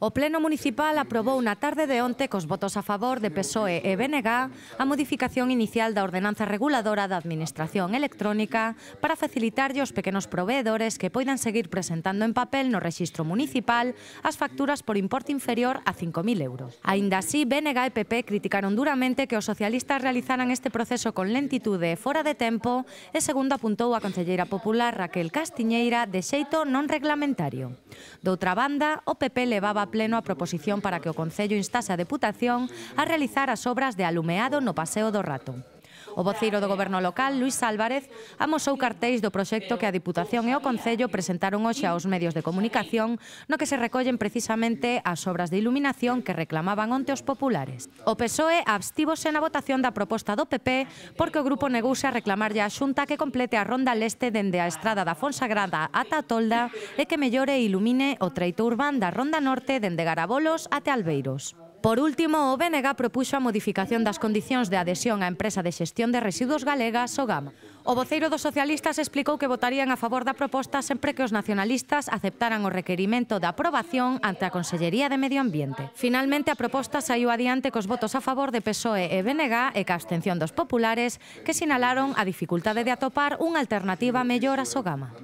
O Pleno Municipal aprobou na tarde de onte cos votos a favor de PSOE e BNG a modificación inicial da Ordenanza Reguladora da Administración Electrónica para facilitarlle aos pequenos proveedores que poidan seguir presentando en papel no Rexistro Municipal as facturas por importe inferior a 5.000 euros. Aínda así, BNG e PP criticaron duramente que os socialistas realizaran este proceso con lentitude e fora de tempo e, segundo apuntou a Concelleira Popular Raquel Castiñeira, de xeito non reglamentario. Doutra banda, o PP levaba pleno a proposición para que o Concello instase a Deputación a realizar as obras de alumeado no Paseo do Rato. O voceiro do goberno local, Luis Álvarez, amosou cartéis do proxecto que a Diputación e o Concello presentaron hoxe aos medios de comunicación, no que se recollen precisamente as obras de iluminación que reclamaban onte os populares. O PSOE abstivose na votación da proposta do PP porque o grupo negouse a reclamarlle a Xunta que complete a Ronda Leste dende a estrada da Fonsagrada ata a Tolda e que mellore e ilumine o treito urbán da Ronda Norte dende Garabolos ate Albeiros. Por último, o BNG propuxo a modificación das condicións de adhesión á empresa de xestión de residuos galega, Sogama. O voceiro dos socialistas explicou que votarían a favor da proposta sempre que os nacionalistas aceptaran o requerimento da aprobación ante a Consellería de Medio Ambiente. Finalmente, a proposta saiu adiante cos votos a favor de PSOE e BNG e ca abstención dos populares que sinalaron a dificultade de atopar unha alternativa mellor a Sogama.